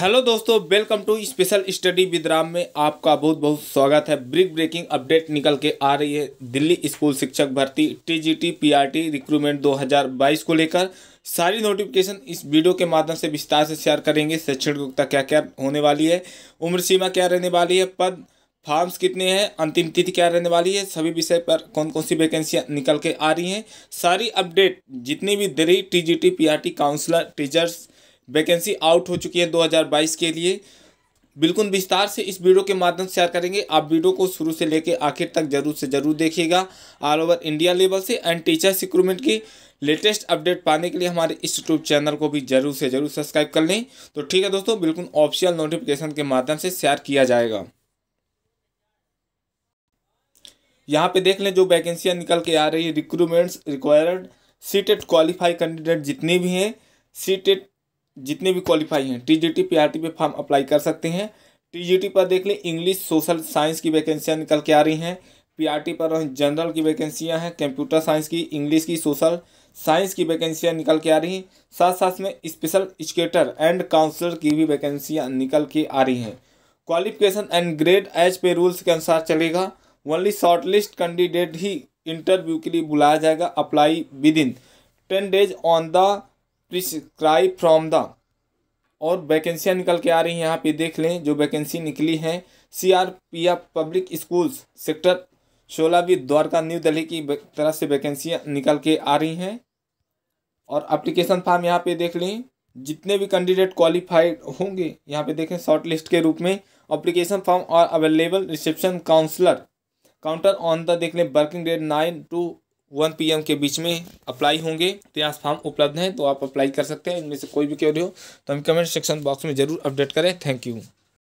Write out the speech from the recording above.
hello दोस्तों welcome to special study with Ram में आपका बहुत बहुत स्वागत है ब्रिक ब्रेकिंग अपडेट निकल के आ रही है दिल्ली स्कूल शिक्षक भर्ती टीजीटी पीआरटी रिक्रूटमेंट 2022 को लेकर सारी नोटिफिकेशन इस वीडियो के माध्यम से विस्तार से शेयर करेंगे शैक्षणिक योग्यता क्या क्या होने वाली है उम्र सीमा क्या रहने वाली है पद फॉर्म्स कितने हैं अंतिम तिथि क्या रहने वाली है सभी विषय पर कौन कौन सी वैकेंसियाँ निकल के आ रही हैं सारी अपडेट जितनी भी देरी TGT T counsellor teachers vacancy out हो चुकी है 2022 के लिए बिल्कुल विस्तार से इस वीडियो के माध्यम से शेयर करेंगे आप वीडियो को शुरू से लेकर आखिर तक जरूर से जरूर देखिएगा ऑल ओवर इंडिया लेवल से एंड टीचर रिक्रूटमेंट की लेटेस्ट अपडेट पाने के लिए हमारे इस यूट्यूब चैनल को भी जरूर से जरूर सब्सक्राइब कर लें तो ठीक है दोस्तों बिल्कुल ऑफिशियल नोटिफिकेशन के माध्यम से शेयर किया जाएगा यहाँ पे देख लें जो वैकेंसियाँ निकल के आ रही है रिक्रूटमेंट्स रिक्वायर्ड सी क्वालिफाई कैंडिडेट जितने भी हैं सीटेड जितने भी क्वालिफाई हैं T G T P R T पे फॉर्म अप्लाई कर सकते हैं टी जी टी पर देख लें इंग्लिश सोशल साइंस की वैकेंसियाँ निकल के आ रही हैं पी आर टी पर जनरल की वैकेंसियाँ हैं कंप्यूटर साइंस की इंग्लिश की सोशल साइंस की वैकेंसियाँ निकल के आ रही हैं साथ साथ में स्पेशल एजुकेटर एंड काउंसलर की भी वैकेंसियाँ निकल के आ रही हैं qualification and grade age pay rules के अनुसार चलेगा ओनली शॉर्टलिस्ट कैंडिडेट ही इंटरव्यू के लिए बुलाया जाएगा apply within ten days on the prescribe from the और वैकेंसियाँ निकल के आ रही हैं यहाँ पे देख लें जो वैकेंसी निकली हैं C R P F public schools sector भी द्वारका न्यू दिल्ली की तरफ से वैकेंसियाँ निकल के आ रही हैं और अप्लीकेशन फॉर्म यहाँ पे देख लें जितने भी कैंडिडेट क्वालिफाइड होंगे यहाँ पे देखें शॉर्ट लिस्ट के रूप में अप्लीकेशन फॉर्म और available reception counsellor counter on the देख लें working date nine to one PM के बीच में अप्लाई होंगे त्यास फॉर्म उपलब्ध हैं तो आप अप्लाई कर सकते हैं इनमें से कोई भी क्यों हो तो हम कमेंट सेक्शन बॉक्स में जरूर अपडेट करें थैंक यू